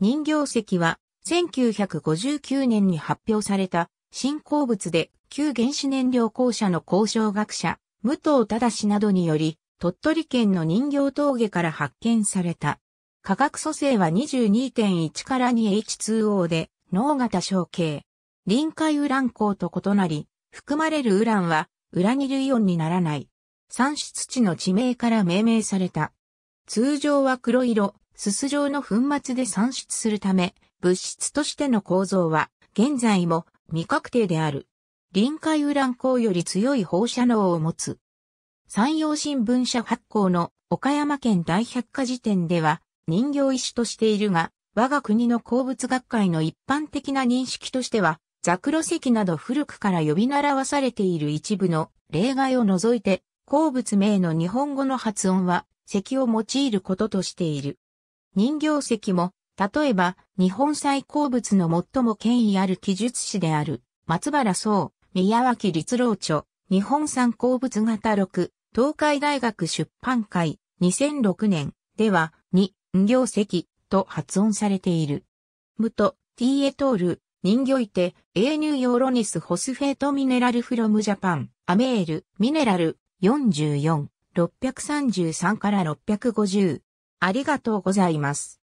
人形石は1959年に発表された新鉱物で旧原子燃料公社の交渉学者、武藤忠などにより、鳥取県の人形峠から発見された。化学組成は22.1から 2H2O で、脳型小径。臨界ウラン鉱と異なり、含まれるウランは、ウラニルイオンにならない。産出地の地名から命名された。通常は黒色、すす状の粉末で産出するため、物質としての構造は、現在も未確定である。臨海ウラン光より強い放射能を持つ。山陽新聞社発行の岡山県大百科事典では、人形石としているが、我が国の鉱物学会の一般的な認識としては、ザクロ石など古くから呼び習わされている一部の例外を除いて、鉱物名の日本語の発音は、石を用いることとしている。人形石も、例えば、日本最高物の最も権威ある記述史である、松原総、宮脇立郎著、日本産鉱物型6、東海大学出版会、2006年では、に、人形石と発音されている。ムト、ティエトール、人形いて、エーニューヨーロニスホスフェートミネラルフロムジャパン、アメール、ミネラル、44、633から650。ありがとうございます。